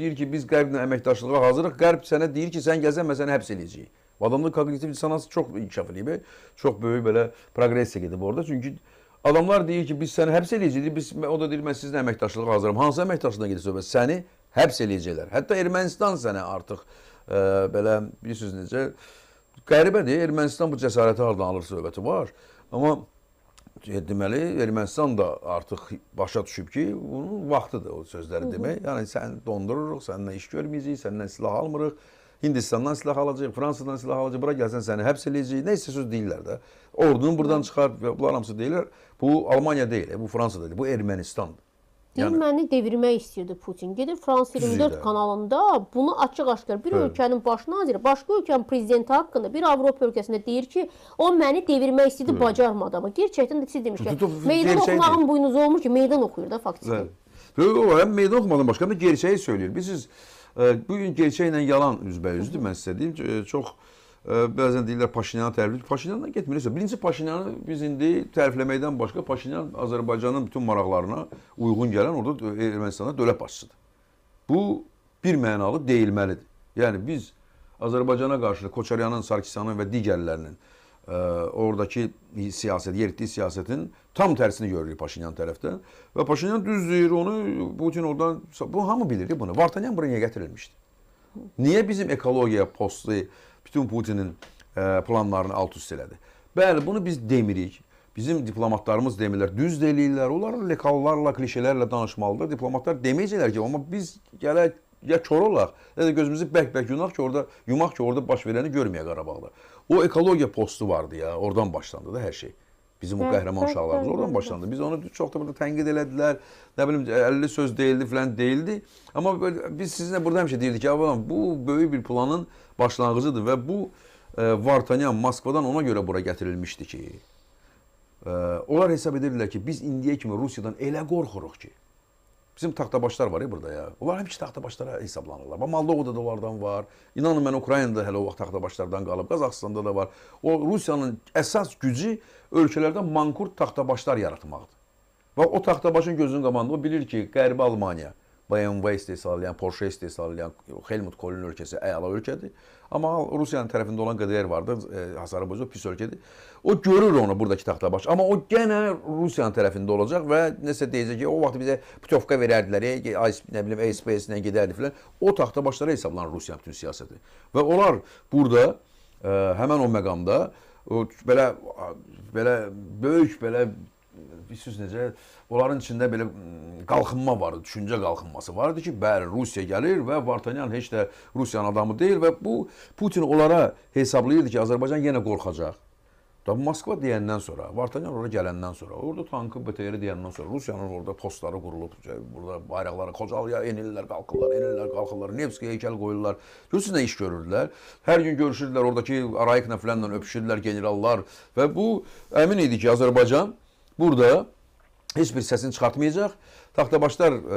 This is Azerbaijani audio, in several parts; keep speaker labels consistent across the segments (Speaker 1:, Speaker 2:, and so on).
Speaker 1: Deyir ki, biz qərblə əməkdaşlığa hazırıq. Qərb sənə deyir ki, sən gəzəmə, səni həbs eləyəcək. Bu adamın kognitiv dissonansı çox inkişaf eləyib. E, çox böyük belə proqressiya gedib orada. Çünki adamlar deyir ki, biz səni həbs eləyəcəyik. Biz o da deyir, mən sizinlə əməkdaşlığa hazıram. Hansı əməkdaşlığına gedir söhbət? Səni həbs eləyəcəklər. Hətta Ermənistan sənə artıq ə, e, belə bilirsiniz necə qəribədir. Ermənistan bu cəsarəti hardan alır söhbəti var. Amma E, deməli Ermənistan da artıq başa düşüb ki, bunun vaxtıdır o sözləri demək. Yəni sən dondururuq, səninlə iş görməyəcəyik, səndən silah almırıq. Hindistandan silah alacaq, Fransadan silah alacaq, bura gəlsən səni həbs eləyəcək. Nə isə söz deyirlər də. Ordunun buradan çıxar, bunlar hamısı deyirlər. Bu Almaniya deyil, e, bu Fransa deyil, bu Ermənistandır. Deyir, yəni, məni devirmək istəyirdi Putin. Gedir Fransa 24 kanalında bunu açıq-aşkar bir Hı. ölkənin baş naziri, başqa ölkənin prezidenti haqqında bir Avropa ölkəsində deyir ki, o məni devirmək istəyirdi, Hı. bacarmadı. Amma gerçəkdən də siz demişkən, meydan oxumağın şey buynuzu olmur ki, meydan oxuyur da faktiki. Yox, o həm meydan oxumadan başqa da gerçəyi söyləyir. Biz siz e, bu gün gerçəklə yalan üzbəyüzdür, mən sizə deyim ki, e, çox bəzən deyirlər Paşinyanı tərifləyir. Paşinyandan getmirsə, birinci Paşinyanı biz indi tərifləməkdən başqa Paşinyan Azərbaycanın bütün maraqlarına uyğun gələn orada Ermənistanda dövlət başçısıdır. Bu bir mənalı deyilməlidir. Yəni biz Azərbaycana qarşı Koçaryanın, Sarkisyanın və digərlərinin ə, e, oradakı siyasət, yeritdiyi siyasətin tam tərsini görürük Paşinyan tərəfdən və Paşinyan düz deyir, onu Putin oradan bu hamı bilir ki, bunu. Vartanyan bura niyə gətirilmişdi? Niyə bizim ekologiya postu bütün Putinin e, planlarını alt-üst elədi. Bəli, bunu biz demirik. Bizim diplomatlarımız demirlər, düz deyirlər. Onlar lekallarla, klişelərlə danışmalıdır. Diplomatlar deməyəcəklər ki, amma biz gələk ya kor olaq, ya da gözümüzü bək-bək yunaq ki, orada yumaq ki, orada baş verəni görməyə Qarabağda. O ekologiya postu vardı ya, oradan başlandı da hər şey. Bizim o qəhrəman uşaqlarımız oradan başlandı. Biz onu çox da burada tənqid elədilər. Nə bilim 50 söz deyildi filan deyildi. Amma böyle, biz sizinlə burada həmişə deyirdik ki, avam bu böyük bir planın başlanğıcıdır və bu e, Vartanyan Moskvadan ona görə bura gətirilmişdi ki, e, onlar hesab edirlər ki, biz indiyə kimi Rusiyadan elə qorxuruq ki, Bizim taxtabaşlar var ya burada ya. Onlar həmişə taxtabaşlara hesablanırlar. Amma Moldovada da onlardan var. İnanın mən Ukraynada hələ o vaxt taxtabaşlardan qalıb. Qazaxıstanda da var. O Rusiyanın əsas gücü ölkələrdə mankur taxtabaşlar yaratmaqdır. Və o taxtabaşın gözünün qabağında o bilir ki, Qərbi Almaniya BMW istehsallayan, Porsche istehsallayan Helmut Kohl'un ölkəsi əla ölkədir. Amma Rusiyanın tərəfində olan QDR var da, e, Azərbaycan pis ölkədir. O görür onu burdakı taxtabaş, amma o yenə Rusiyanın tərəfində olacaq və nəsə deyəcək ki, o vaxt bizə putyovka verərdilər, e, nə bilim, ASPS-lə gedərdik filan. O taxtabaşlara hesablanan Rusiyanın bütün siyasəti. Və onlar burada ə, e, həmən o məqamda o, belə belə böyük belə bilirsiniz necə, onların içində belə qalxınma var, düşüncə qalxınması var idi ki, bəli, Rusiya gəlir və Vartanyan heç də Rusiyanın adamı deyil və bu Putin onlara hesablayırdı ki, Azərbaycan yenə qorxacaq. Da Moskva deyəndən sonra, Vartanyan ora gələndən sonra, orada tankı BTR deyəndən sonra Rusiyanın orada postları qurulub, burada bayraqları Xocalıya enirlər, qalxırlar, enirlər, qalxırlar, Nevski heykəl qoyurlar. Görürsüz nə iş görürdülər? Hər gün görüşürdülər, oradakı Arayiklə filanla öpüşürdülər generallar və bu əmin idi ki, Azərbaycan burada heç bir səsini çıxartmayacaq. Taxtabaşlar e,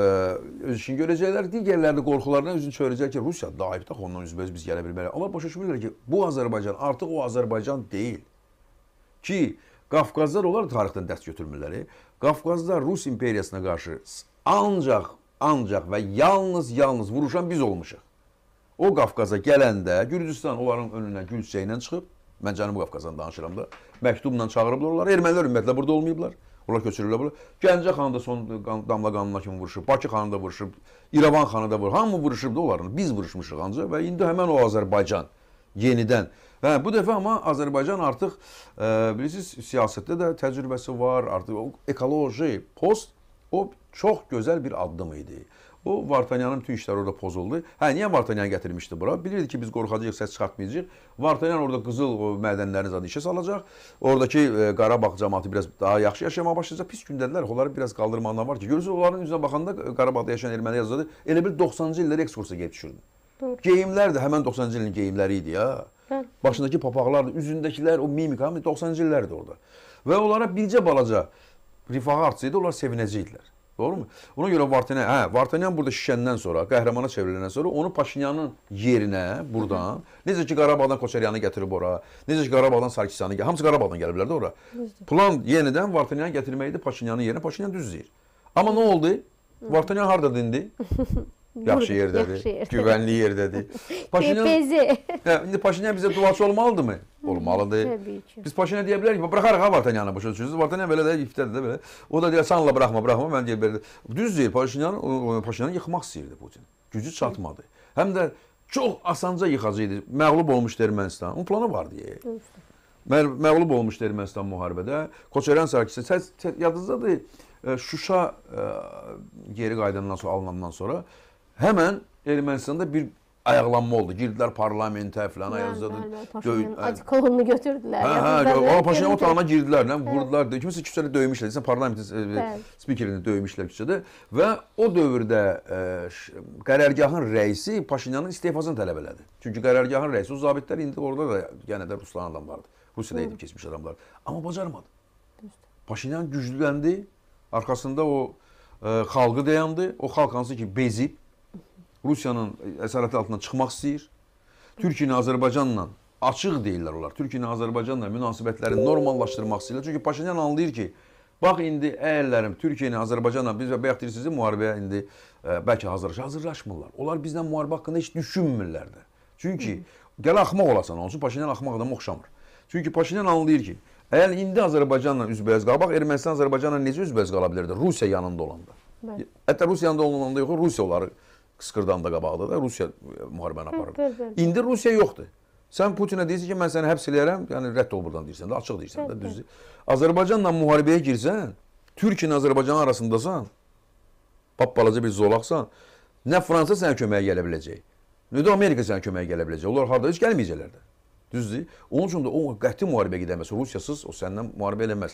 Speaker 1: öz işini görəcəklər. Digərləri qorxularına üzünü çevirəcək ki, Rusiya daib tax ondan üzbəüz biz gələ bilmərik. Amma başa düşmürlər ki, bu Azərbaycan artıq o Azərbaycan deyil. Ki Qafqazlar onlar tarixdən dərs götürmürlər. E. Qafqazlar Rus imperiyasına qarşı ancaq ancaq və yalnız yalnız vuruşan biz olmuşuq. O Qafqaza gələndə Gürcüstan onların önünə gül çiçəyindən çıxıb Mən Cənubi Qafqazdan danışıram da. Məktubla çağırıblar onları. Ermənilər ümumiyyətlə burada olmayıblar. Onlar köçürülüblər bura. Gəncə xanı da son damla qanına kimi vuruşub, Bakı xanı da vuruşub, İrəvan xanı da vuruşub. Hamı vuruşub da onların. Biz vuruşmuşuq ancaq və indi həmin o Azərbaycan yenidən. Və bu dəfə amma Azərbaycan artıq e, bilirsiniz siyasətdə də təcrübəsi var, artıq ekoloji post o çox gözəl bir addım idi. O Vartanyanın bütün işləri orada pozuldu. Hə, niyə Vartanyanı gətirmişdi bura? Bilirdi ki, biz qorxacağıq, səs çıxartmayacağıq. Vartanyan orada qızıl mədənlərini zadı işə salacaq. Oradakı e, Qarabağ cəmaatı biraz daha yaxşı yaşamağa başlayacaq. Pis gündədirlər. Onları biraz qaldırmanlar var ki, görürsüz onların üzünə baxanda Qarabağda yaşayan erməni yazıcıdır. Elə bil 90-cı illərə ekskursiya gedib düşürdü. Geyimlər də həmin 90-cı ilin geyimləri idi ya. Hı. Başındakı papaqlar, üzündəkilər, o mimika 90-cı illərdir orada. Və onlara bircə balaca rifaha artsaydı, onlar sevinəcəkdilər. Doğrumu? Ona görə Vartanyan, hə, Vartanyan burada şişəndən sonra, qəhrəmana çevriləndən sonra onu Paşinyanın yerinə burdan, necə ki Qarabağdan Koçaryanı gətirib ora, necə ki Qarabağdan Sarkisyanı, gətirib, hamısı Qarabağdan gəliblər də ora. Plan yenidən Vartanyanı gətirmək idi Paşinyanın yerinə. Paşinyan düz deyir. Amma nə oldu? Vartanyan hardadır indi? Yaxşı yerdədir. Yaxşı yerdə. Güvənli yerdədir. Paşinyan Hə, indi Paşinyan bizə duaçı olmalıdırmı? Hmm, Olmalıdır. Təbii ki. Biz Paşinyan deyə bilərik ki, buraxarıq ha Vartanyanı başa düşürsüz. Vartanyan belə də iftədir də belə. O da deyir, sanla buraxma, buraxma. Mən deyir belə. Düz deyir, Paşinyan Paşinyanı yıxmaq istəyirdi Putin. Gücü çatmadı. Həm də çox asanca yıxacaqdı. Məğlub olmuşdu Ermənistan. Onun planı vardı. Məğlub olmuşdu Ermənistan müharibədə. Koçaryan Sarkisyan yadınızdadır. Şuşa ə, geri qayıdandan sonra alınandan sonra Hemen Ermənistanda bir ayaqlanma oldu. Girdilər parlamentə filan ayazladı. Paşanın kolunu götürdülər. Hə, hə, o paşanın otağına girdilər, nə vurdular. Kiməsə küçədə döymüşlər. Sən parlamentin spikerini döymüşlər küçədə və o dövrdə ə, qərargahın rəisi Paşinyanın istefasını tələb elədi. Çünki qərargahın rəisi o zabitlər indi orada da yenə də Ruslan adam vardı. Rusiyada edib keçmiş adamlar. Amma bacarmadı. Paşinyan gücləndi. Arkasında o ə, e, xalqı dayandı. O xalq hansı ki bezib Rusiyanın əsarəti altından çıxmaq istəyir. Türkiyəni Azərbaycanla açıq deyirlər onlar. Türkiyəni Azərbaycanla münasibətləri normallaşdırmaq istəyirlər. Çünki Paşinyan anlayır ki, bax indi əyəllərim Türkiyəni Azərbaycanla biz bayaq deyirsiniz müharibəyə indi ə, e, bəlkə hazırlaşır. Hazırlaşmırlar. Onlar bizlə müharibə haqqında heç düşünmürlər də. Çünki gəl axmaq olasan, onun üçün Paşinyan axmaq adama oxşamır. Çünki Paşinyan anlayır ki, əgər indi Azərbaycanla üzbəüz qalır, bax Ermənistan Azərbaycanla necə üzbəüz qala bilərdi Rusiya yanında olanda. Bəli. Hətta Rusiya yanında olanda yox, Rusiya onları qısqırdan da qabaqda da Rusiya e, müharibəni aparırdı. İndi Rusiya yoxdur. Sən Putinə deyirsən ki, mən səni həbs eləyərəm, yəni rədd ol burdan deyirsən də, açıq deyirsən də, düzdür. Azərbaycanla müharibəyə girsən, Türkiyə ilə Azərbaycan arasındasan, balaca bir zolaqsan, nə Fransa sənə köməyə gələ biləcək, nə də Amerika sənə köməyə gələ biləcək. Onlar harda heç gəlməyəcəklər də. Düzdür? Onun üçün də o qəti müharibə gedəməz. Rusiyasız o səndən müharibə eləməz.